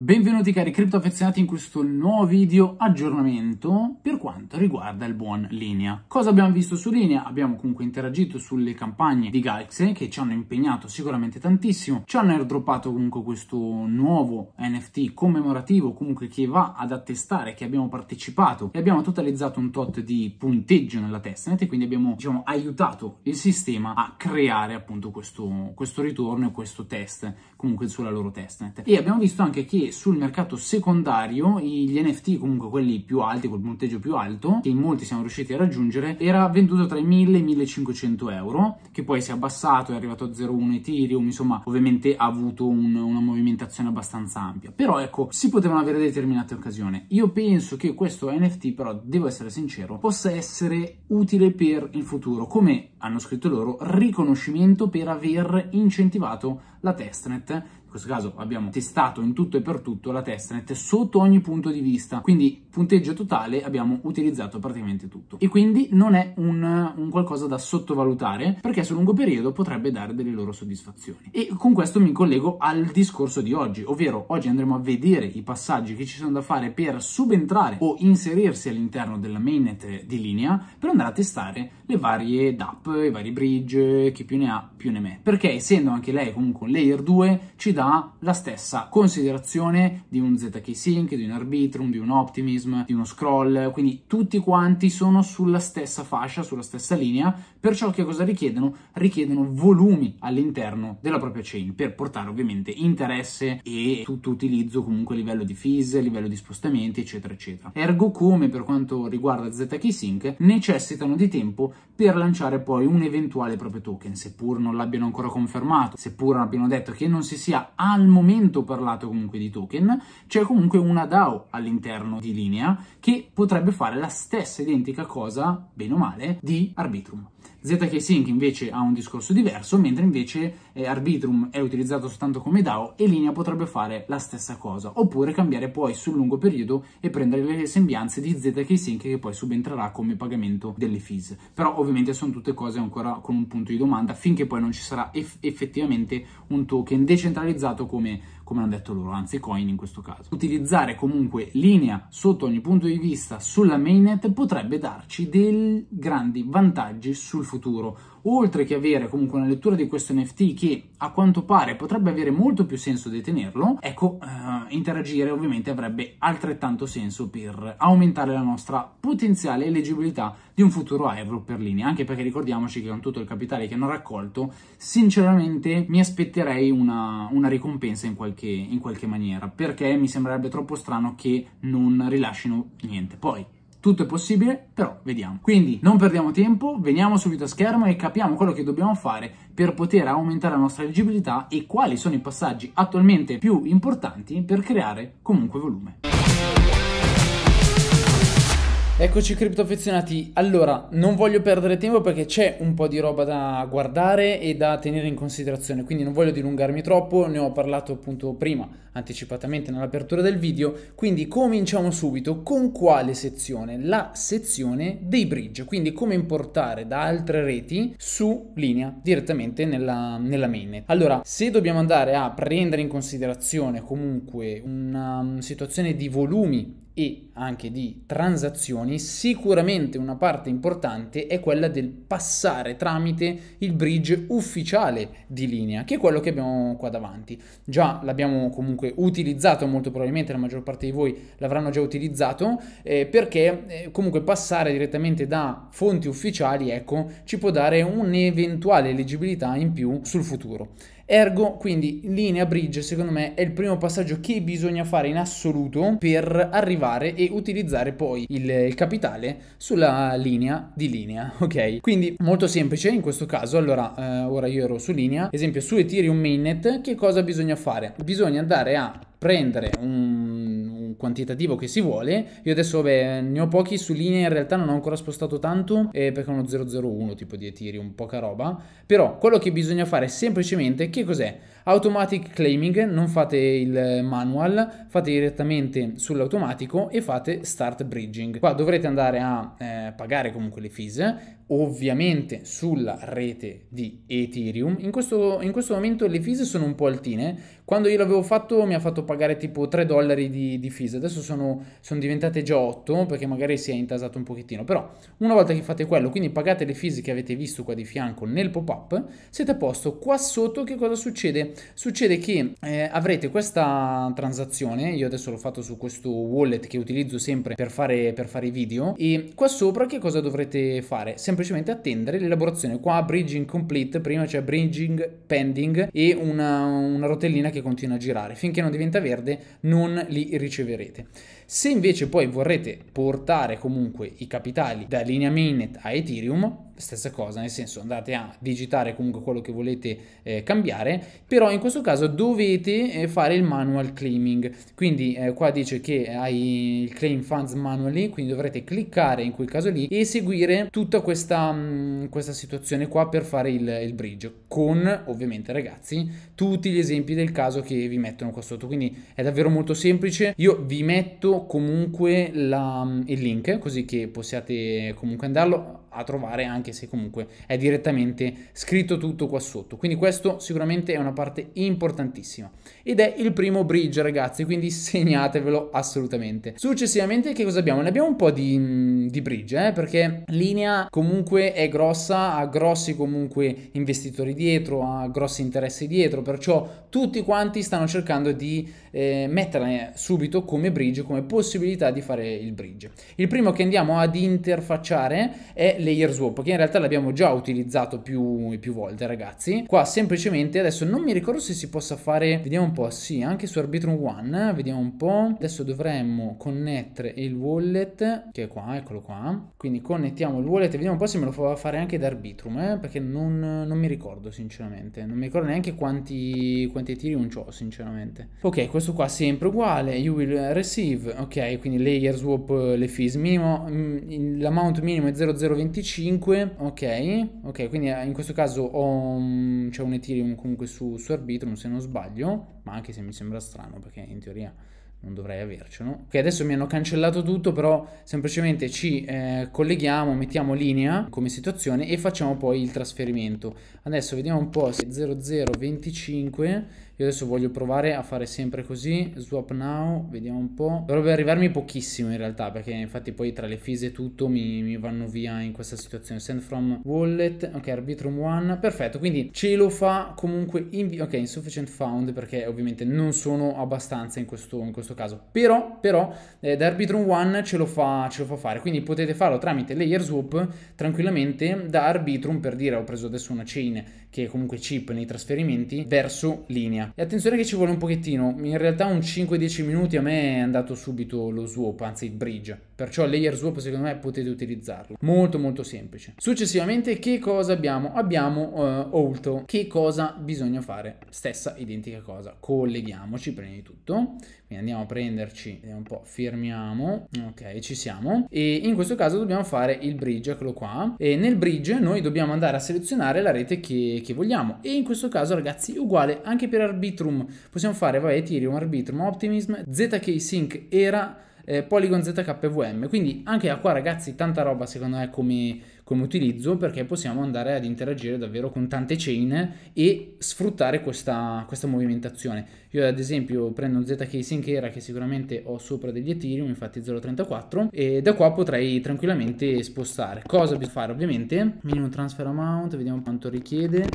Benvenuti cari cripto affezionati in questo nuovo video aggiornamento per quanto riguarda il buon Linea. Cosa abbiamo visto su Linea? Abbiamo comunque interagito sulle campagne di Galaxy che ci hanno impegnato sicuramente tantissimo, ci hanno airdroppato comunque questo nuovo NFT commemorativo comunque che va ad attestare che abbiamo partecipato e abbiamo totalizzato un tot di punteggio nella testnet e quindi abbiamo diciamo aiutato il sistema a creare appunto questo, questo ritorno e questo test comunque sulla loro testnet e abbiamo visto anche che sul mercato secondario gli NFT, comunque quelli più alti, col punteggio più alto, che in molti siamo riusciti a raggiungere, era venduto tra i 1000 e i 1500 euro, che poi si è abbassato, è arrivato a 0,1 Ethereum, insomma ovviamente ha avuto un, una movimentazione abbastanza ampia. Però ecco, si potevano avere determinate occasioni. Io penso che questo NFT, però devo essere sincero, possa essere utile per il futuro, come hanno scritto loro, riconoscimento per aver incentivato la testnet in questo caso abbiamo testato in tutto e per tutto la testnet sotto ogni punto di vista, quindi punteggio totale abbiamo utilizzato praticamente tutto. E quindi non è un, un qualcosa da sottovalutare perché sul lungo periodo potrebbe dare delle loro soddisfazioni. E con questo mi collego al discorso di oggi, ovvero oggi andremo a vedere i passaggi che ci sono da fare per subentrare o inserirsi all'interno della mainnet di linea per andare a testare le varie DAP, i vari bridge, chi più ne ha più ne mette. Perché essendo anche lei comunque un layer 2 ci dà dà la stessa considerazione di un ZK Sync, di un Arbitrum, di un Optimism, di uno Scroll, quindi tutti quanti sono sulla stessa fascia, sulla stessa linea, perciò che cosa richiedono? Richiedono volumi all'interno della propria chain per portare ovviamente interesse e tutto utilizzo comunque a livello di fees, a livello di spostamenti, eccetera, eccetera. Ergo come per quanto riguarda ZK Sync, necessitano di tempo per lanciare poi un eventuale proprio token, seppur non l'abbiano ancora confermato, seppur abbiano detto che non si sia al momento parlato comunque di token, c'è comunque una DAO all'interno di linea che potrebbe fare la stessa identica cosa, bene o male, di Arbitrum. ZK Sync invece ha un discorso diverso, mentre invece eh, Arbitrum è utilizzato soltanto come DAO e Linea potrebbe fare la stessa cosa, oppure cambiare poi sul lungo periodo e prendere le sembianze di ZK Sync che poi subentrerà come pagamento delle fees. Però ovviamente sono tutte cose ancora con un punto di domanda finché poi non ci sarà eff effettivamente un token decentralizzato come come hanno detto loro, anzi coin in questo caso. Utilizzare comunque linea sotto ogni punto di vista sulla mainnet potrebbe darci dei grandi vantaggi sul futuro oltre che avere comunque una lettura di questo NFT che a quanto pare potrebbe avere molto più senso detenerlo, ecco, eh, interagire ovviamente avrebbe altrettanto senso per aumentare la nostra potenziale eleggibilità di un futuro euro per linea, anche perché ricordiamoci che con tutto il capitale che hanno raccolto, sinceramente mi aspetterei una, una ricompensa in qualche, in qualche maniera, perché mi sembrerebbe troppo strano che non rilascino niente. Poi, tutto è possibile, però vediamo. Quindi non perdiamo tempo, veniamo subito a schermo e capiamo quello che dobbiamo fare per poter aumentare la nostra leggibilità e quali sono i passaggi attualmente più importanti per creare comunque volume. Eccoci criptoaffezionati, allora non voglio perdere tempo perché c'è un po' di roba da guardare e da tenere in considerazione, quindi non voglio dilungarmi troppo, ne ho parlato appunto prima, anticipatamente nell'apertura del video, quindi cominciamo subito con quale sezione? La sezione dei bridge, quindi come importare da altre reti su linea direttamente nella, nella mainnet. Allora, se dobbiamo andare a prendere in considerazione comunque una um, situazione di volumi e anche di transazioni, sicuramente una parte importante è quella del passare tramite il bridge ufficiale di linea, che è quello che abbiamo qua davanti. Già l'abbiamo comunque utilizzato, molto probabilmente la maggior parte di voi l'avranno già utilizzato, eh, perché eh, comunque passare direttamente da fonti ufficiali, ecco, ci può dare un'eventuale leggibilità in più sul futuro. Ergo, quindi linea bridge secondo me è il primo passaggio che bisogna fare in assoluto per arrivare e utilizzare poi il, il capitale sulla linea di linea, ok? Quindi molto semplice in questo caso, allora eh, ora io ero su linea, esempio su Ethereum Mainnet, che cosa bisogna fare? Bisogna andare a prendere un quantitativo che si vuole. Io adesso vabbè, ne ho pochi su linea, in realtà non ho ancora spostato tanto eh, perché ho uno 001 tipo di etiri, un poca roba. Però quello che bisogna fare semplicemente, che cos'è? Automatic claiming, non fate il manual, fate direttamente sull'automatico e fate start bridging. Qua dovrete andare a eh, pagare comunque le fees, ovviamente sulla rete di Ethereum. In questo, in questo, momento le fees sono un po' altine. Quando io l'avevo fatto mi ha fatto pagare tipo 3 dollari di, di fees, adesso sono, sono, diventate già 8 perché magari si è intasato un pochettino. Però una volta che fate quello, quindi pagate le fees che avete visto qua di fianco nel pop-up, siete a posto. Qua sotto che cosa succede? succede che eh, avrete questa transazione, io adesso l'ho fatto su questo wallet che utilizzo sempre per fare, per fare video, e qua sopra che cosa dovrete fare? Semplicemente attendere l'elaborazione, qua bridging complete, prima c'è bridging pending e una, una rotellina che continua a girare, finché non diventa verde non li riceverete. Se invece poi vorrete portare comunque i capitali da linea mainnet a Ethereum, stessa cosa, nel senso andate a digitare comunque quello che volete eh, cambiare, però in questo caso dovete eh, fare il manual claiming, quindi eh, qua dice che hai il claim funds manually, quindi dovrete cliccare in quel caso lì e seguire tutta questa, mh, mm, questa situazione qua per fare il, il, bridge, con ovviamente ragazzi tutti gli esempi del caso che vi mettono qua sotto, quindi è davvero molto semplice, io vi metto comunque la, il link così che possiate comunque andarlo a trovare anche se comunque è direttamente scritto tutto qua sotto. Quindi questo sicuramente è una parte importantissima ed è il primo bridge ragazzi, quindi segnatevelo assolutamente. Successivamente che cosa abbiamo? Ne abbiamo un po' di, mm, di bridge eh? perché linea comunque è grossa, ha grossi comunque investitori dietro, ha grossi interessi dietro, perciò tutti quanti stanno cercando di eh, metterla subito come bridge, come possibilità di fare il bridge. Il primo che andiamo ad interfacciare è le layer swap che in realtà l'abbiamo già utilizzato più e più volte ragazzi qua semplicemente adesso non mi ricordo se si possa fare vediamo un po' sì anche su Arbitrum One vediamo un po' adesso dovremmo connettere il wallet che è qua eccolo qua quindi connettiamo il wallet e vediamo un po' se me lo fa fare anche da Arbitrum eh? perché non, non, mi ricordo sinceramente non mi ricordo neanche quanti quanti un ho sinceramente ok questo qua sempre uguale you will receive ok quindi layer swap le fees minimo mm, l'amount minimo è 0,025 25, ok, ok, quindi eh, in questo caso ho, um, c'è un Ethereum comunque su, su Arbitrum se non sbaglio, ma anche se mi sembra strano perché in teoria non dovrei avercelo. Ok, adesso mi hanno cancellato tutto, però semplicemente ci eh, colleghiamo, mettiamo linea come situazione e facciamo poi il trasferimento. Adesso vediamo un po' se 0025 io adesso voglio provare a fare sempre così. Swap now, vediamo un po'. Dovrebbe arrivarmi pochissimo in realtà, perché infatti poi tra le fise e tutto mi, mi vanno via in questa situazione. Send from wallet, ok, Arbitrum 1 perfetto. Quindi ce lo fa comunque in... Ok, insufficient found, perché ovviamente non sono abbastanza in questo, in questo caso. Però, però, eh, da Arbitrum 1 ce ce lo fa fare. Quindi potete farlo tramite layer swap tranquillamente da Arbitrum, per dire ho preso adesso una chain che è comunque cheap nei trasferimenti, verso linea. E attenzione che ci vuole un pochettino, in realtà un 5-10 minuti a me è andato subito lo swap, anzi il bridge. Perciò layer swap secondo me potete utilizzarlo. Molto molto semplice. Successivamente che cosa abbiamo? Abbiamo uh, eh, auto. Che cosa bisogna fare? Stessa identica cosa. Colleghiamoci prima di tutto. Quindi andiamo a prenderci, un po', firmiamo. Ok, ci siamo. E in questo caso dobbiamo fare il bridge, eccolo qua. E nel bridge noi dobbiamo andare a selezionare la rete che, che vogliamo. E in questo caso ragazzi uguale anche per Arbitrum. Possiamo fare, vabbè, Ethereum, Arbitrum, Optimism, ZK Sync, Era eh, Polygon ZKVM. Quindi anche da qua ragazzi tanta roba secondo me come, come utilizzo perché possiamo andare ad interagire davvero con tante chain e sfruttare questa, questa movimentazione. Io ad esempio prendo un ZK Sinkera che sicuramente ho sopra degli Ethereum, infatti 0.34 e da qua potrei tranquillamente spostare. Cosa bisogna fare ovviamente? Minimum transfer amount, vediamo quanto richiede.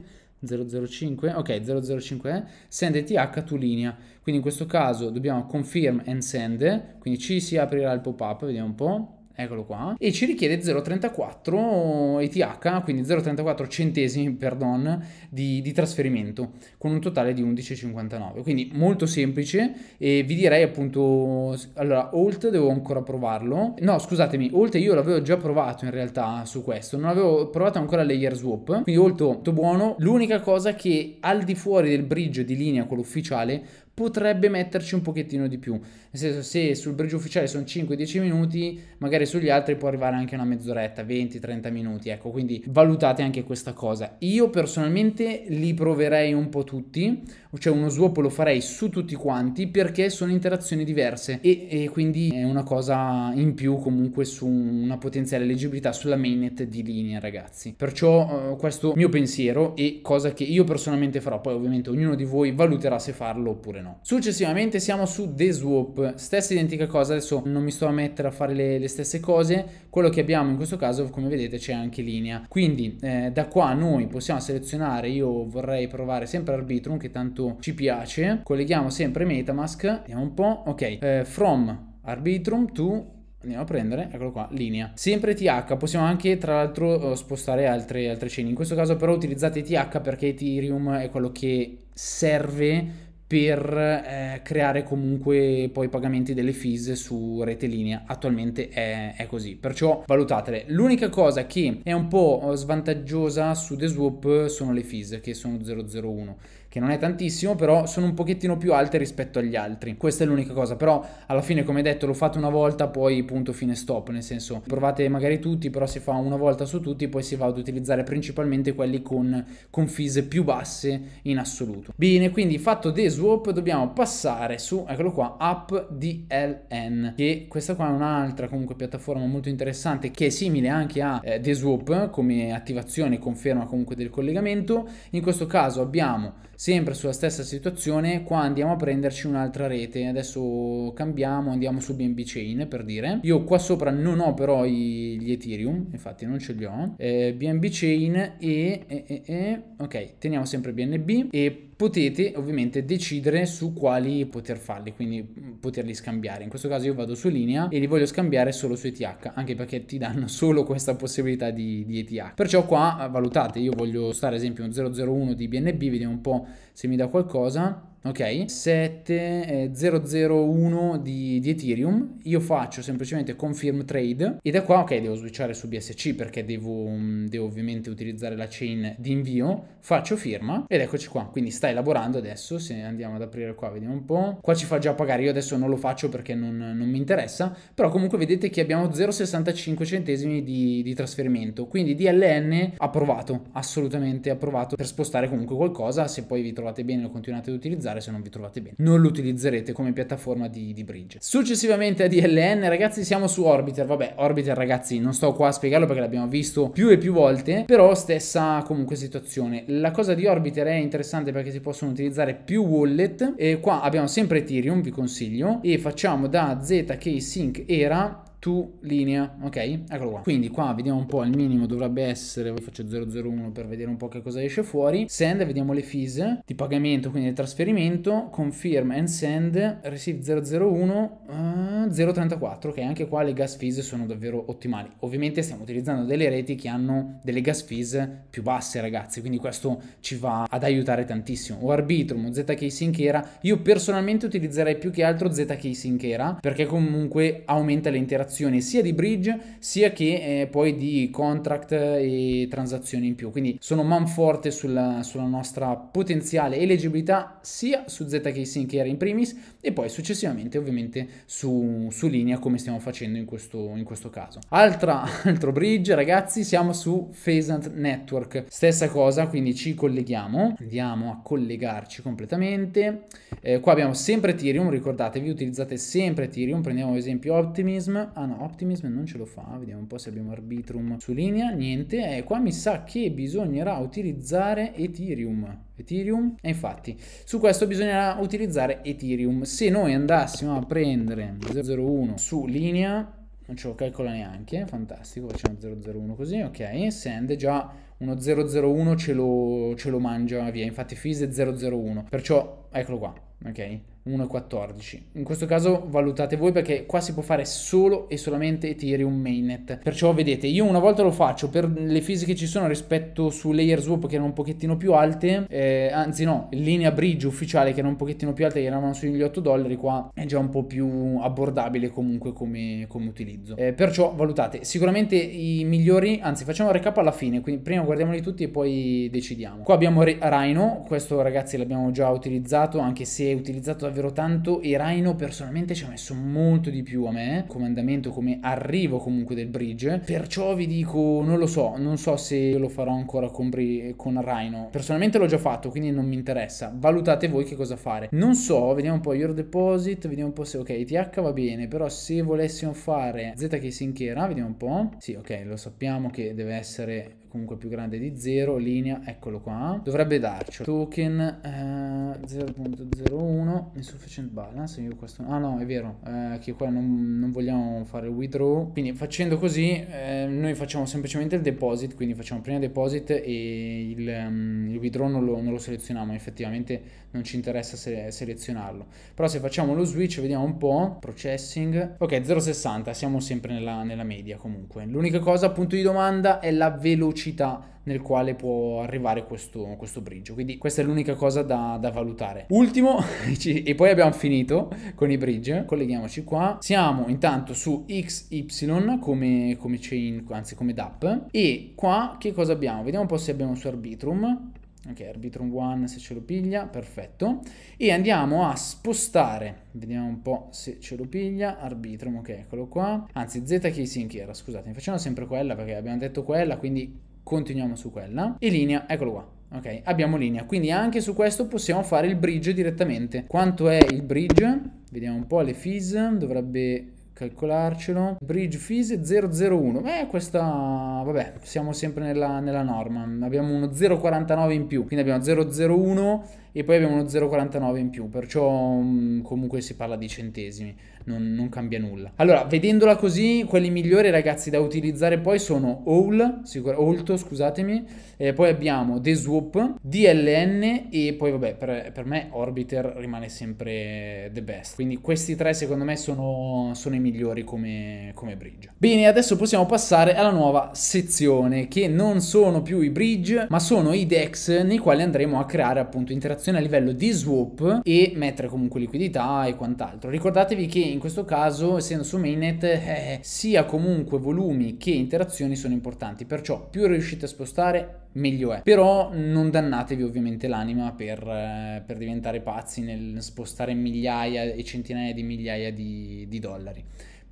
005, ok 005 è, send e th to linea, quindi in questo caso dobbiamo confirm and send, quindi ci si aprirà il pop-up, vediamo un po', eccolo qua, e ci richiede 0,34 ETH, quindi 0,34 centesimi, perdon, di, di, trasferimento, con un totale di 11,59. Quindi molto semplice e vi direi appunto, allora, Olt devo ancora provarlo. No, scusatemi, Olt io l'avevo già provato in realtà su questo, non avevo provato ancora Layer Swap, quindi Olt molto buono. L'unica cosa che al di fuori del bridge di linea, con l'ufficiale potrebbe metterci un pochettino di più. Nel senso, se sul bridge ufficiale sono 5-10 minuti, magari magari sugli altri può arrivare anche una mezz'oretta, 20-30 minuti, ecco, quindi valutate anche questa cosa. Io personalmente li proverei un po' tutti, cioè uno swap lo farei su tutti quanti perché sono interazioni diverse e, e quindi è una cosa in più comunque su una potenziale leggibilità sulla mainnet di linea, ragazzi. Perciò eh, questo mio pensiero e cosa che io personalmente farò, poi ovviamente ognuno di voi valuterà se farlo oppure no. Successivamente siamo su The Swap, stessa identica cosa, adesso non mi sto a mettere a fare le, le stesse stesse cose, quello che abbiamo in questo caso come vedete c'è anche linea. Quindi eh, da qua noi possiamo selezionare, io vorrei provare sempre Arbitrum che tanto ci piace, colleghiamo sempre Metamask, vediamo un po', ok, eh, from Arbitrum to andiamo a prendere, eccolo qua, linea. Sempre TH, possiamo anche tra l'altro eh, spostare altre, altre chain, in questo caso però utilizzate TH perché Ethereum è quello che serve per eh, creare comunque poi pagamenti delle fees su rete linea. Attualmente è, è così, perciò valutatele. L'unica cosa che è un po' svantaggiosa su The Swoop sono le fees che sono 001 che non è tantissimo, però sono un pochettino più alte rispetto agli altri. Questa è l'unica cosa, però alla fine come detto lo fate una volta, poi punto fine stop, nel senso provate magari tutti, però si fa una volta su tutti, poi si va ad utilizzare principalmente quelli con confise più basse in assoluto. Bene, quindi fatto Swap, dobbiamo passare su, eccolo qua, AppDLN, che questa qua è un'altra comunque piattaforma molto interessante che è simile anche a eh, DSWOP come attivazione, e conferma comunque del collegamento. In questo caso abbiamo sempre sulla stessa situazione qua andiamo a prenderci un'altra rete adesso cambiamo andiamo su BNB Chain per dire io qua sopra non ho però i, gli Ethereum infatti non ce li ho eh, BNB Chain e, e, e, e ok teniamo sempre BNB e potete ovviamente decidere su quali poter farli, quindi mm, poterli scambiare. In questo caso io vado su linea e li voglio scambiare solo su ETH, anche perché ti danno solo questa possibilità di, di ETH. Perciò qua eh, valutate, io voglio stare ad esempio un 001 di BNB, vediamo un po' se mi dà qualcosa ok? 7001 eh, di, di, Ethereum, io faccio semplicemente confirm trade e da qua, ok, devo switchare su BSC perché devo, mm, devo ovviamente utilizzare la chain di invio, faccio firma ed eccoci qua, quindi sta elaborando adesso, se andiamo ad aprire qua, vediamo un po', qua ci fa già pagare, io adesso non lo faccio perché non, non mi interessa, però comunque vedete che abbiamo 0,65 centesimi di, di trasferimento, quindi DLN approvato, assolutamente approvato per spostare comunque qualcosa, se poi vi trovate bene lo continuate ad utilizzare, utilizzare se non vi trovate bene. Non lo utilizzerete come piattaforma di, di bridge. Successivamente a DLN, ragazzi, siamo su Orbiter. Vabbè, Orbiter, ragazzi, non sto qua a spiegarlo perché l'abbiamo visto più e più volte, però stessa comunque situazione. La cosa di Orbiter è interessante perché si possono utilizzare più wallet e qua abbiamo sempre Ethereum, vi consiglio, e facciamo da ZK Sync Era to linea, ok? Eccolo qua. Quindi qua vediamo un po', il minimo dovrebbe essere, faccio 001 per vedere un po' che cosa esce fuori, send, vediamo le fees di pagamento, quindi il trasferimento, confirm and send, receive 001, uh, 0,34 che anche qua le gas fees sono davvero ottimali. Ovviamente stiamo utilizzando delle reti che hanno delle gas fees più basse ragazzi, quindi questo ci va ad aiutare tantissimo. O Arbitrum, o ZK Sinkera, io personalmente utilizzerei più che altro ZK Sinkera perché comunque aumenta l'interazione sia di bridge sia che eh, poi di contract e transazioni in più. Quindi sono manforte sulla, sulla nostra potenziale eleggibilità sia su ZK Sinkera in primis e poi successivamente ovviamente su, su linea come stiamo facendo in questo, in questo caso. Altra, altro bridge ragazzi, siamo su Phasant Network, stessa cosa, quindi ci colleghiamo, andiamo a collegarci completamente, eh, qua abbiamo sempre Ethereum, ricordatevi utilizzate sempre Ethereum, prendiamo ad esempio Optimism, ah no Optimism non ce lo fa, vediamo un po' se abbiamo Arbitrum su linea, niente, e eh, qua mi sa che bisognerà utilizzare Ethereum. Ethereum? E infatti su questo bisognerà utilizzare Ethereum. Se noi andassimo a prendere 001 su linea, non ce lo calcola neanche, fantastico, facciamo 001 così, ok, send già uno 001 ce lo, ce lo mangia via, infatti fees è 001, perciò eccolo qua, ok, 1.14. In questo caso valutate voi perché qua si può fare solo e solamente Ethereum mainnet. Perciò vedete, io una volta lo faccio per le fisi che ci sono rispetto su layer swap che erano un pochettino più alte, eh, anzi no, linea bridge ufficiale che erano un pochettino più alte, che erano sugli 8 dollari, qua è già un po' più abbordabile comunque come, come utilizzo. Eh, perciò valutate, sicuramente i migliori, anzi facciamo un recap alla fine, quindi prima guardiamoli tutti e poi decidiamo. Qua abbiamo Rhino, questo ragazzi l'abbiamo già utilizzato, anche se è utilizzato da davvero tanto e Rhino personalmente ci ha messo molto di più a me, come andamento, come arrivo comunque del bridge, perciò vi dico, non lo so, non so se lo farò ancora con, Bri- con Rhino, personalmente l'ho già fatto, quindi non mi interessa, valutate voi che cosa fare. Non so, vediamo un po' Euro Deposit, vediamo un po' se, ok, TH va bene, però se volessimo fare ZK Sinchera, vediamo un po', sì, ok, lo sappiamo che deve essere comunque più grande di 0, linea, eccolo qua, dovrebbe darci token eh, 0.01, insufficient balance, io questo, ah no è vero, eh, che qua non, non, vogliamo fare withdraw, quindi facendo così eh, noi facciamo semplicemente il deposit, quindi facciamo prima deposit e il, um, il withdraw non lo, non lo, selezioniamo, effettivamente non ci interessa se, selezionarlo, però se facciamo lo switch vediamo un po', processing, ok 0.60, siamo sempre nella, nella media comunque, l'unica cosa punto di domanda è la velocità velocità nel quale può arrivare questo, questo bridge. Quindi questa è l'unica cosa da, da valutare. Ultimo, e poi abbiamo finito con i bridge, eh. colleghiamoci qua. Siamo intanto su XY come, come chain, anzi come DAP, e qua che cosa abbiamo? Vediamo un po' se abbiamo su Arbitrum. Ok, Arbitrum 1 se ce lo piglia, perfetto. E andiamo a spostare, vediamo un po' se ce lo piglia, Arbitrum, ok, eccolo qua. Anzi, ZK Sync era, scusate, facciamo sempre quella perché abbiamo detto quella, quindi continuiamo su quella e linea, eccolo qua. Ok, abbiamo linea, quindi anche su questo possiamo fare il bridge direttamente. Quanto è il bridge? Vediamo un po' le fees, dovrebbe calcolarcelo. Bridge fees 001. Beh, questa... vabbè, siamo sempre nella, nella norma. Abbiamo uno 0,49 in più, quindi abbiamo 001 e poi abbiamo uno 0,49 in più, perciò mm, comunque si parla di centesimi, non, non, cambia nulla. Allora, vedendola così, quelli migliori ragazzi da utilizzare poi sono Owl, sicur- Olto, scusatemi, eh, poi abbiamo The Swoop, DLN e poi vabbè, per, per, me Orbiter rimane sempre the best. Quindi questi tre secondo me sono, sono i migliori come, come bridge. Bene, adesso possiamo passare alla nuova sezione che non sono più i bridge ma sono i decks nei quali andremo a creare appunto interazioni operazione a livello di swap e mettere comunque liquidità e quant'altro. Ricordatevi che in questo caso, essendo su mainnet, eh, eh, sia comunque volumi che interazioni sono importanti, perciò più riuscite a spostare meglio è. Però non dannatevi ovviamente l'anima per, eh, per diventare pazzi nel spostare migliaia e centinaia di migliaia di, di dollari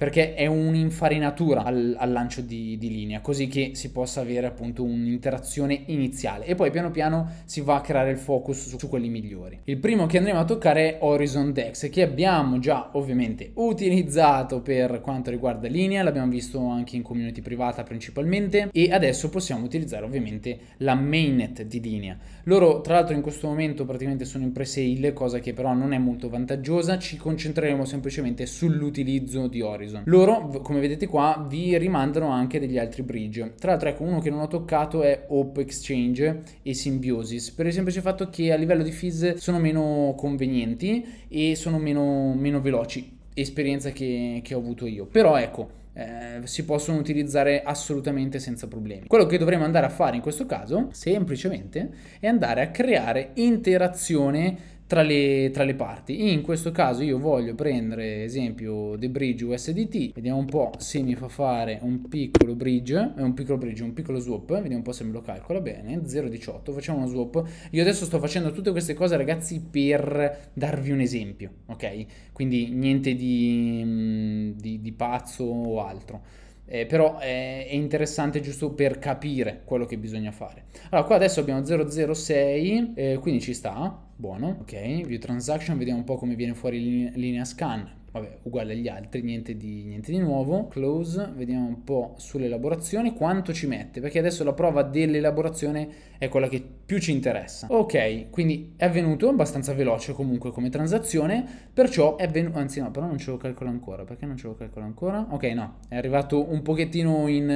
perché è un'infarinatura al, al lancio di, di, linea, così che si possa avere appunto un'interazione iniziale e poi piano piano si va a creare il focus su, su quelli migliori. Il primo che andremo a toccare è Horizon Dex, che abbiamo già ovviamente utilizzato per quanto riguarda linea, l'abbiamo visto anche in community privata principalmente e adesso possiamo utilizzare ovviamente la mainnet di linea. Loro tra l'altro in questo momento praticamente sono in pre-sale, cosa che però non è molto vantaggiosa, ci concentreremo semplicemente sull'utilizzo di Horizon. Loro, come vedete qua, vi rimandano anche degli altri bridge. Tra l'altro ecco uno che non ho toccato è Hope Exchange e Symbiosis, per il semplice fatto che a livello di fizz sono meno convenienti e sono meno, meno veloci esperienza che, che ho avuto io però ecco eh, si possono utilizzare assolutamente senza problemi. Quello che dovremmo andare a fare in questo caso, semplicemente, è andare a creare interazione tra le, tra le, parti. In questo caso io voglio prendere esempio The Bridge USDT, vediamo un po' se mi fa fare un piccolo bridge, eh, un piccolo bridge, un piccolo swap, vediamo un po' se me lo calcola bene, 0,18, facciamo uno swap. Io adesso sto facendo tutte queste cose ragazzi per darvi un esempio, ok? Quindi niente di, mm, di, di pazzo o altro. Eh, però è, eh, è interessante giusto per capire quello che bisogna fare. Allora, qua adesso abbiamo 006, eh, quindi ci sta, buono. Ok, view transaction, vediamo un po' come viene fuori linea scan vabbè, uguale agli altri, niente di, niente di nuovo. Close, vediamo un po' sull'elaborazione quanto ci mette, perché adesso la prova dell'elaborazione è quella che più ci interessa. Ok, quindi è avvenuto abbastanza veloce comunque come transazione, perciò è venuto, anzi no, però non ce lo calcolo ancora, perché non ce lo calcolo ancora? Ok, no, è arrivato un pochettino in,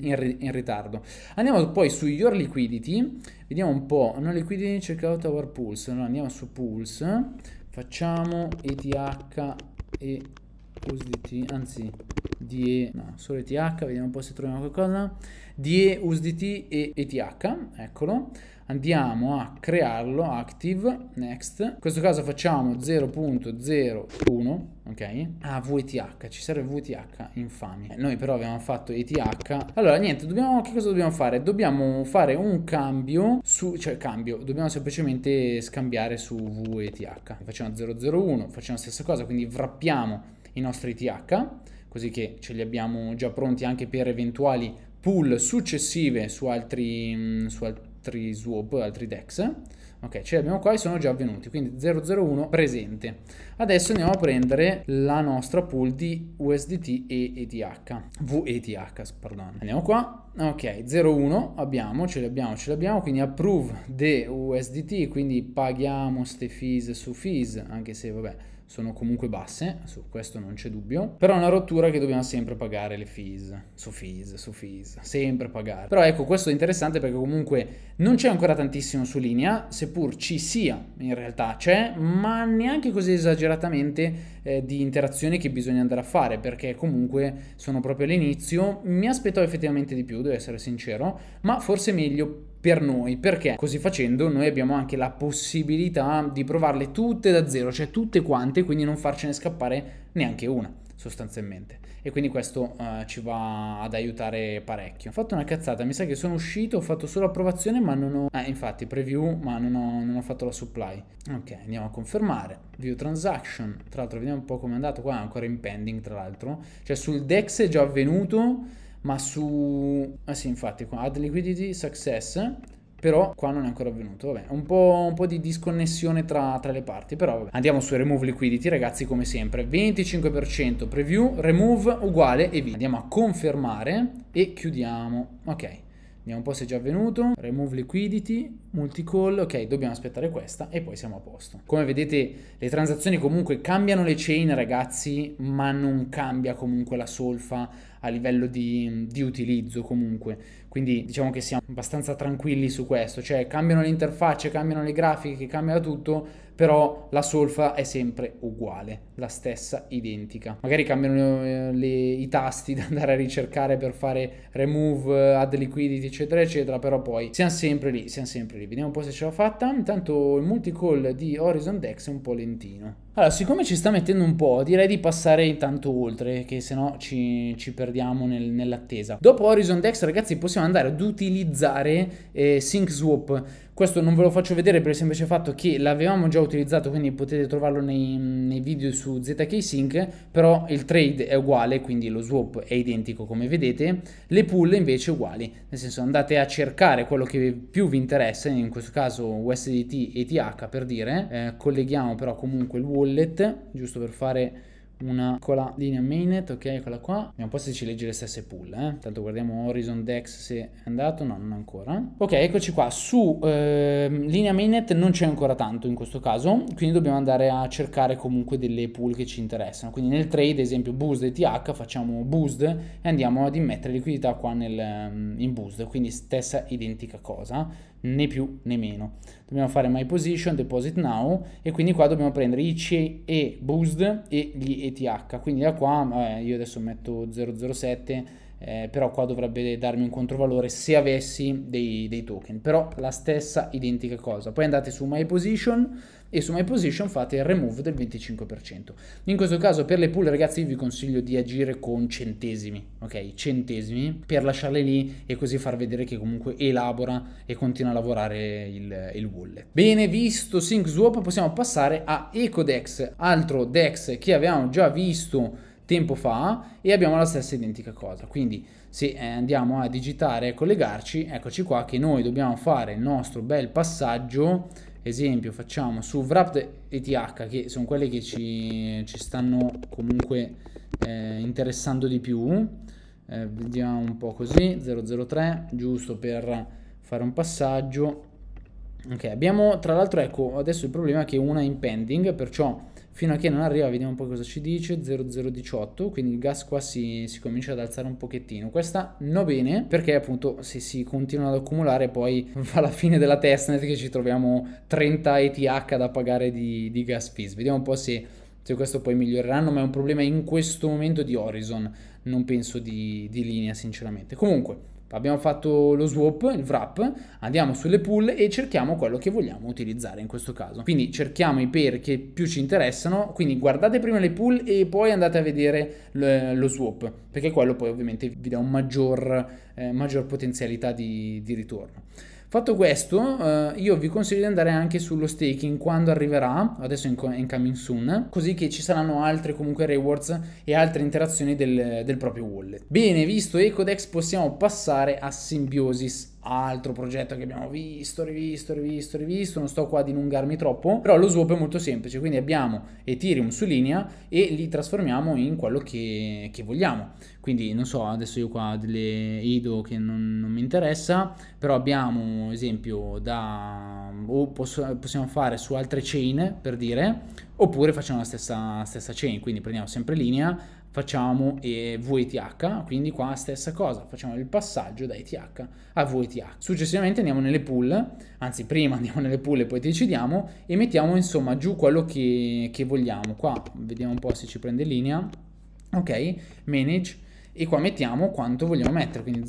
in, in ritardo. Andiamo poi su Your Liquidity, vediamo un po', non liquidity, check out our Pulse, no, andiamo su Pulse, facciamo ETH 一。USDT, anzi di e, no, solo ETH, vediamo un po' se troviamo qualcosa, di DE, USDT e ETH, eccolo, andiamo a crearlo, active, next, in questo caso facciamo 0.01, ok, ah VETH, ci serve VETH, infami, eh, noi però abbiamo fatto ETH, allora niente, dobbiamo, che cosa dobbiamo fare? Dobbiamo fare un cambio su, cioè cambio, dobbiamo semplicemente scambiare su VETH, facciamo 0.01, facciamo la stessa cosa, quindi wrappiamo i nostri TH, così che ce li abbiamo già pronti anche per eventuali pool successive su altri, mm, su altri swap, altri DEX. Ok, ce li abbiamo qua e sono già avvenuti, quindi 001 presente. Adesso andiamo a prendere la nostra pool di USDT e ETH, VETH, perdone. Andiamo qua, ok, 01 abbiamo, ce l'abbiamo, ce l'abbiamo, quindi approve the USDT, quindi paghiamo ste fees su fees, anche se vabbè, sono comunque basse, su questo non c'è dubbio, però è una rottura che dobbiamo sempre pagare le fees, su fees, su fees, sempre pagare. Però ecco, questo è interessante perché comunque non c'è ancora tantissimo su linea, seppur ci sia, in realtà c'è, ma neanche così esageratamente eh, di interazioni che bisogna andare a fare, perché comunque sono proprio all'inizio, mi aspettavo effettivamente di più, devo essere sincero, ma forse meglio per noi, perché così facendo noi abbiamo anche la possibilità di provarle tutte da zero, cioè tutte quante, quindi non farcene scappare neanche una sostanzialmente. E quindi questo uh, ci va ad aiutare parecchio. Ho fatto una cazzata, mi sa che sono uscito, ho fatto solo approvazione, ma non ho... Eh, infatti, preview, ma non ho, non ho fatto la supply. Ok, andiamo a confermare. View transaction, tra l'altro vediamo un po' come è andato qua, ancora in pending tra l'altro. Cioè sul DEX è già avvenuto ma su... Ah sì, infatti, qua add liquidity success però qua non è ancora avvenuto, vabbè, un po', un po di disconnessione tra, tra, le parti, però vabbè. Andiamo su remove liquidity ragazzi come sempre, 25% preview, remove uguale e via. Andiamo a confermare e chiudiamo, ok. Vediamo un po' se è già avvenuto. Remove liquidity, multicall, ok, dobbiamo aspettare questa e poi siamo a posto. Come vedete le transazioni comunque cambiano le chain ragazzi, ma non cambia comunque la solfa a livello di, di utilizzo comunque. Quindi diciamo che siamo abbastanza tranquilli su questo, cioè cambiano le interfacce, cambiano le grafiche, cambia tutto, però la solfa è sempre uguale, la stessa identica. Magari cambiano eh, le, i tasti da andare a ricercare per fare remove, eh, add liquidity, eccetera, eccetera, però poi siamo sempre lì, siamo sempre lì. Vediamo un po' se ce l'ho fatta. Intanto il multicall di Horizon Dex è un po' lentino. Allora, siccome ci sta mettendo un po', direi di passare intanto oltre, che se no ci, ci perdiamo nel, nell'attesa. Dopo Horizon Dex, ragazzi, possiamo andare ad utilizzare eh, Swap. Questo non ve lo faccio vedere per il semplice fatto che l'avevamo già utilizzato, quindi potete trovarlo nei, nei video su ZK Sync, però il trade è uguale, quindi lo swap è identico come vedete, le pool invece uguali, nel senso andate a cercare quello che più vi interessa, in questo caso USDT e TH per dire, eh, colleghiamo però comunque il wallet, giusto per fare una piccola linea mainnet, ok, eccola qua. Vediamo un po' se ci legge le stesse pool, eh. Tanto guardiamo Horizon Dex se è andato, no, non ancora. Ok, eccoci qua. Su eh, linea mainnet non c'è ancora tanto in questo caso, quindi dobbiamo andare a cercare comunque delle pool che ci interessano. Quindi nel trade, ad esempio, Boost ETH, facciamo Boost e andiamo ad immettere liquidità qua nel, ehm, in Boost, quindi stessa identica cosa né più né meno. Dobbiamo fare my position, deposit now e quindi qua dobbiamo prendere i CE boost e gli ETH. Quindi da qua vabbè, eh, io adesso metto 007, eh, però qua dovrebbe darmi un controvalore se avessi dei, dei token, però la stessa identica cosa. Poi andate su my position e su My Position fate il remove del 25%. In questo caso per le pool ragazzi vi consiglio di agire con centesimi, ok? Centesimi per lasciarle lì e così far vedere che comunque elabora e continua a lavorare il, il wallet. Bene, visto Sync Swap possiamo passare a EcoDex, altro DEX che avevamo già visto tempo fa e abbiamo la stessa identica cosa. Quindi se eh, andiamo a digitare e collegarci, eccoci qua che noi dobbiamo fare il nostro bel passaggio esempio facciamo su wrapped ETH che sono quelle che ci, ci stanno comunque eh, interessando di più eh, vediamo un po' così 003 giusto per fare un passaggio ok abbiamo tra l'altro ecco adesso il problema è che una è in pending perciò fino a che non arriva vediamo un po' cosa ci dice 0018 quindi il gas qua si, si comincia ad alzare un pochettino questa no bene perché appunto se si continua ad accumulare poi va la fine della testnet che ci troviamo 30 ETH da pagare di, di gas fees vediamo un po' se se questo poi miglioreranno, ma è un problema in questo momento di Horizon, non penso di, di linea sinceramente. Comunque, Abbiamo fatto lo swap, il wrap, andiamo sulle pool e cerchiamo quello che vogliamo utilizzare in questo caso. Quindi cerchiamo i pair che più ci interessano, quindi guardate prima le pool e poi andate a vedere lo swap, perché quello poi ovviamente vi dà un maggior, eh, maggior potenzialità di, di ritorno. Fatto questo, eh, io vi consiglio di andare anche sullo staking quando arriverà, adesso in, in coming soon, così che ci saranno altre comunque rewards e altre interazioni del, del proprio wallet. Bene, visto Ecodex possiamo passare a Symbiosis altro progetto che abbiamo visto, rivisto, rivisto, rivisto, non sto qua a dilungarmi troppo, però lo swap è molto semplice, quindi abbiamo Ethereum su linea e li trasformiamo in quello che, che vogliamo, quindi non so, adesso io qua ho delle IDO che non, non, mi interessa, però abbiamo esempio da, o posso, possiamo fare su altre chain per dire, oppure facciamo la stessa, stessa chain, quindi prendiamo sempre linea, facciamo eh, VETH, quindi qua stessa cosa, facciamo il passaggio da ETH a VETH. Successivamente andiamo nelle pool, anzi prima andiamo nelle pool e poi decidiamo e mettiamo insomma giù quello che, che vogliamo. Qua vediamo un po' se ci prende linea, ok, manage, e qua mettiamo quanto vogliamo mettere quindi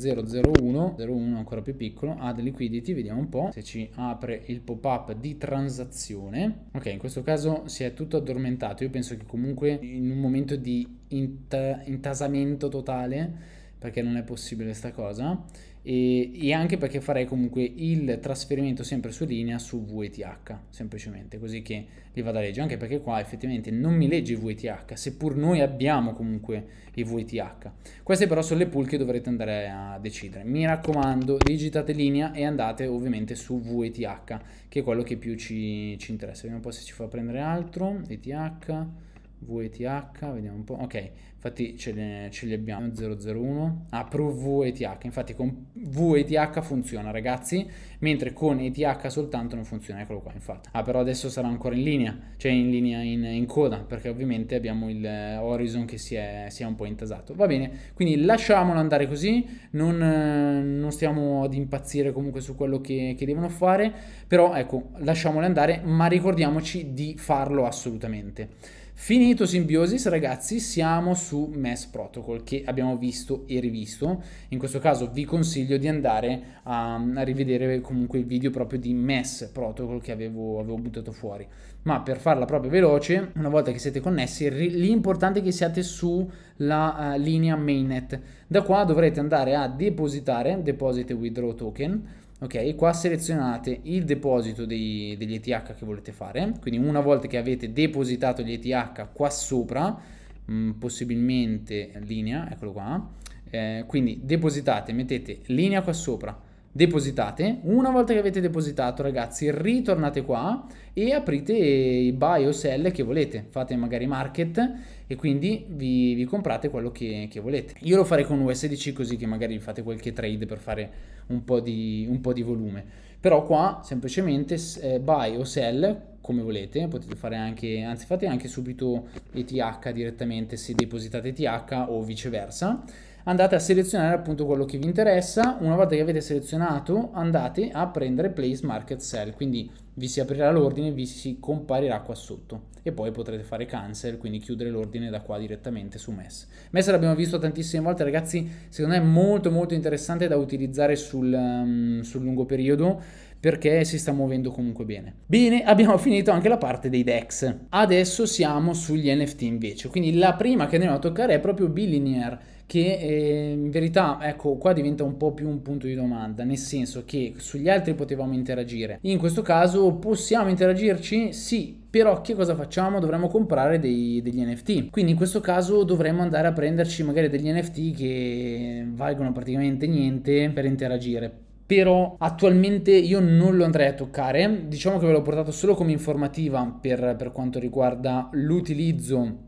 001 01 ancora più piccolo add liquidity vediamo un po' se ci apre il pop up di transazione ok in questo caso si è tutto addormentato io penso che comunque in un momento di int intasamento totale perché non è possibile sta cosa e, e, anche perché farei comunque il trasferimento sempre su linea su VTH semplicemente così che li vado a leggere anche perché qua effettivamente non mi legge i VTH seppur noi abbiamo comunque i VTH queste però sono le pool che dovrete andare a decidere mi raccomando digitate linea e andate ovviamente su VTH che è quello che più ci, ci interessa vediamo un po' se ci fa prendere altro VTH VETH, vediamo un po', ok, infatti ce, ne, ce li abbiamo, 001, apro VETH, infatti con VETH funziona ragazzi, mentre con ETH soltanto non funziona, eccolo qua infatti, ah però adesso sarà ancora in linea, cioè in linea in, in coda, perché ovviamente abbiamo il eh, Horizon che si è, si è, un po' intasato, va bene, quindi lasciamolo andare così, non, eh, non stiamo ad impazzire comunque su quello che, che devono fare, però ecco, lasciamolo andare, ma ricordiamoci di farlo assolutamente. Finito Symbiosis, ragazzi, siamo su Mass Protocol che abbiamo visto e rivisto. In questo caso vi consiglio di andare a, a rivedere comunque il video proprio di Mass Protocol che avevo, avevo, buttato fuori. Ma per farla proprio veloce, una volta che siete connessi, l'importante è che siate sulla uh, eh, linea mainnet. Da qua dovrete andare a depositare, deposit withdraw token, ok qua selezionate il deposito dei, degli ETH che volete fare quindi una volta che avete depositato gli ETH qua sopra mh, mm, possibilmente linea eccolo qua eh, quindi depositate mettete linea qua sopra depositate una volta che avete depositato ragazzi ritornate qua e aprite i buy o sell che volete, fate magari market e quindi vi, vi comprate quello che, che, volete. Io lo farei con USDC così che magari fate qualche trade per fare un po' di, un po di volume. Però qua semplicemente eh, buy o sell come volete, potete fare anche, anzi fate anche subito ETH direttamente se depositate ETH o viceversa andate a selezionare appunto quello che vi interessa. Una volta che avete selezionato andate a prendere Place Market sell quindi vi si aprirà l'ordine e vi si comparirà qua sotto e poi potrete fare cancel, quindi chiudere l'ordine da qua direttamente su MES. MES l'abbiamo visto tantissime volte ragazzi, secondo me è molto molto interessante da utilizzare sul, um, sul lungo periodo perché si sta muovendo comunque bene. Bene, abbiamo finito anche la parte dei DEX. Adesso siamo sugli NFT invece, quindi la prima che andiamo a toccare è proprio Billionaire che eh, in verità, ecco, qua diventa un po' più un punto di domanda, nel senso che sugli altri potevamo interagire. In questo caso possiamo interagirci? Sì, però che cosa facciamo? Dovremmo comprare dei, degli NFT. Quindi in questo caso dovremmo andare a prenderci magari degli NFT che valgono praticamente niente per interagire però attualmente io non lo andrei a toccare diciamo che ve l'ho portato solo come informativa per, per quanto riguarda l'utilizzo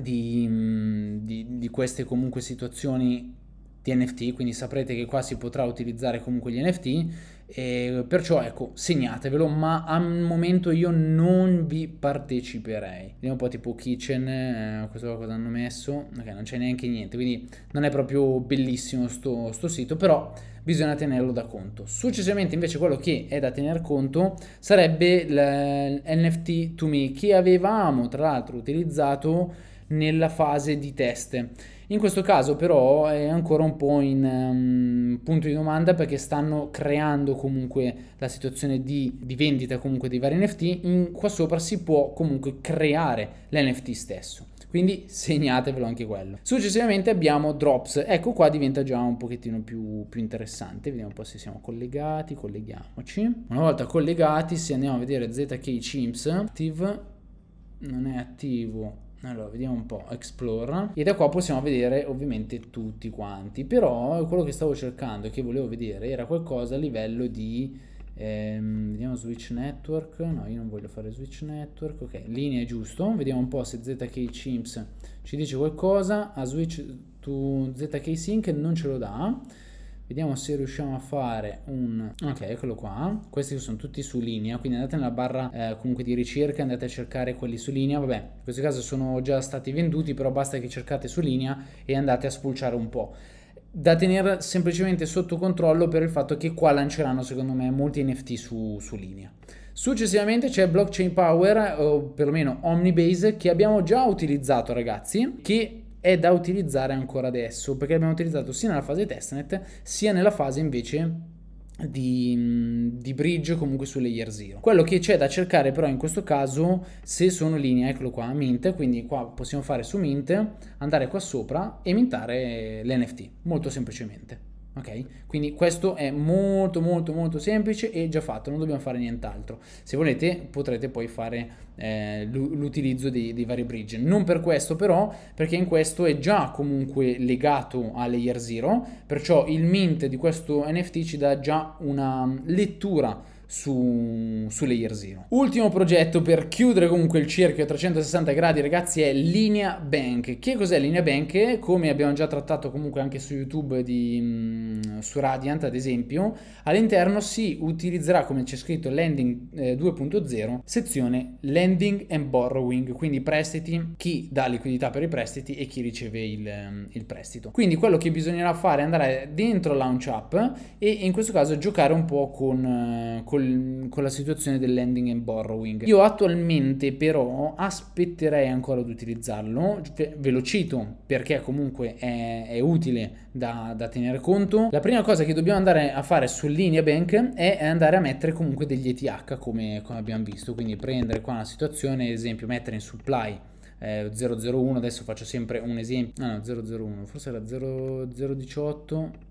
di, mm, di, di queste comunque situazioni di NFT, quindi saprete che qua si potrà utilizzare comunque gli NFT, e perciò ecco segnatevelo, ma al momento io non vi parteciperei. Vediamo un po' tipo kitchen, eh, questo cosa hanno messo, ok non c'è neanche niente, quindi non è proprio bellissimo sto, sto sito, però bisogna tenerlo da conto. Successivamente invece quello che è da tener conto sarebbe l'NFT 2 me che avevamo tra l'altro utilizzato nella fase di test. In questo caso però è ancora un po' in um, punto di domanda perché stanno creando comunque la situazione di, di vendita comunque dei vari NFT, in, qua sopra si può comunque creare l'NFT stesso quindi segnatevelo anche quello. Successivamente abbiamo drops, ecco qua diventa già un pochettino più, più, interessante, vediamo un po' se siamo collegati, colleghiamoci. Una volta collegati se andiamo a vedere ZK Chimps, active, non è attivo allora, vediamo un po', explore. E da qua possiamo vedere ovviamente tutti quanti. Però quello che stavo cercando e che volevo vedere era qualcosa a livello di... Ehm, vediamo switch network. No, io non voglio fare switch network. Ok, linea è giusto. Vediamo un po' se ZK Chimps ci dice qualcosa. A switch to ZK Sync non ce lo dà. Vediamo se riusciamo a fare un... Ok, eccolo qua. Questi sono tutti su linea, quindi andate nella barra eh, comunque di ricerca, andate a cercare quelli su linea. Vabbè, in questo caso sono già stati venduti, però basta che cercate su linea e andate a spulciare un po' da tenere semplicemente sotto controllo per il fatto che qua lanceranno secondo me molti NFT su, su linea. Successivamente c'è Blockchain Power o perlomeno Omnibase che abbiamo già utilizzato ragazzi che è da utilizzare ancora adesso, perché abbiamo utilizzato sia nella fase testnet sia nella fase invece di, mm, di, bridge comunque su layer 0 quello che c'è da cercare però in questo caso se sono linee eccolo qua mint quindi qua possiamo fare su mint andare qua sopra e mintare l'NFT molto semplicemente Ok? Quindi questo è molto molto molto semplice e già fatto, non dobbiamo fare nient'altro. Se volete potrete poi fare eh, l'utilizzo dei, dei, vari bridge. Non per questo però, perché in questo è già comunque legato a Layer 0, perciò il mint di questo NFT ci dà già una mm, lettura su, su Layer Zero. Ultimo progetto per chiudere comunque il cerchio a 360 gradi ragazzi è Linea Bank. Che cos'è Linea Bank? Come abbiamo già trattato comunque anche su YouTube di, mm, su Radiant ad esempio, all'interno si utilizzerà come c'è scritto Lending eh, 2.0 sezione Lending and Borrowing, quindi prestiti, chi dà liquidità per i prestiti e chi riceve il, mm, il prestito. Quindi quello che bisognerà fare è andare dentro Launch App e in questo caso giocare un po' con, eh, con col, con la situazione del lending and borrowing. Io attualmente però aspetterei ancora di utilizzarlo, cioè, ve lo cito perché comunque è, è utile da, da, tenere conto. La prima cosa che dobbiamo andare a fare su linea bank è andare a mettere comunque degli ETH come, come abbiamo visto, quindi prendere qua una situazione, ad esempio mettere in supply 001, eh, adesso faccio sempre un esempio, ah no, 001, forse era 0018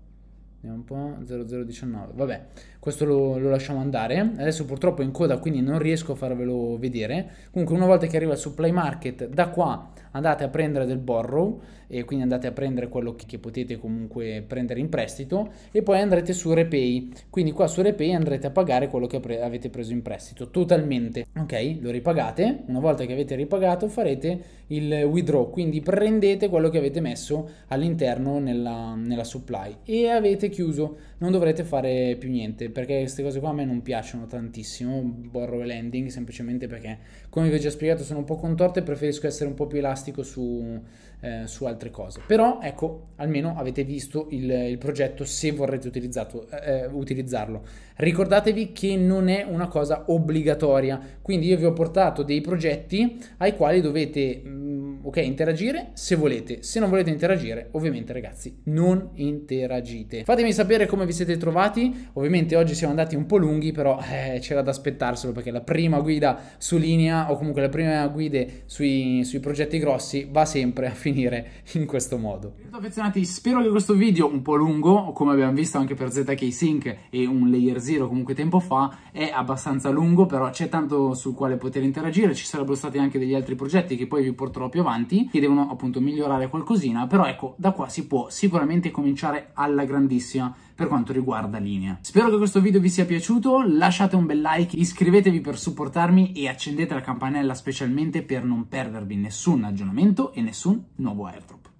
Vediamo un po', 0019, vabbè, questo lo, lo, lasciamo andare, adesso purtroppo è in coda quindi non riesco a farvelo vedere, comunque una volta che arriva il supply market da qua andate a prendere del borrow e quindi andate a prendere quello che, potete comunque prendere in prestito e poi andrete su Repay. Quindi qua su Repay andrete a pagare quello che pre avete preso in prestito totalmente. Ok, lo ripagate. Una volta che avete ripagato farete il withdraw, quindi prendete quello che avete messo all'interno nella, nella supply e avete chiuso. Non dovrete fare più niente perché queste cose qua a me non piacciono tantissimo. Borrow e landing semplicemente perché, come vi ho già spiegato, sono un po' contorte e preferisco essere un po' più elastico su, eh, su altre altre cose. Però ecco, almeno avete visto il, il progetto se vorrete eh, eh, utilizzarlo. Ricordatevi che non è una cosa obbligatoria, quindi io vi ho portato dei progetti ai quali dovete mh, mm, okay, interagire se volete, se non volete interagire ovviamente ragazzi non interagite. Fatemi sapere come vi siete trovati, ovviamente oggi siamo andati un po' lunghi però eh, c'era da aspettarselo perché la prima guida su linea o comunque la prima guida sui, sui progetti grossi va sempre a finire in questo modo. Ciao Affezionati, spero che questo video un po' lungo, come abbiamo visto anche per ZK Sync e un Layer Zero comunque tempo fa, è abbastanza lungo, però c'è tanto sul quale poter interagire, ci sarebbero stati anche degli altri progetti che poi vi porterò più avanti, che devono appunto migliorare qualcosina, però ecco, da qua si può sicuramente cominciare alla grandissima per quanto riguarda linea. Spero che questo video vi sia piaciuto, lasciate un bel like, iscrivetevi per supportarmi e accendete la campanella specialmente per non perdervi nessun aggiornamento e nessun nuovo airdrop.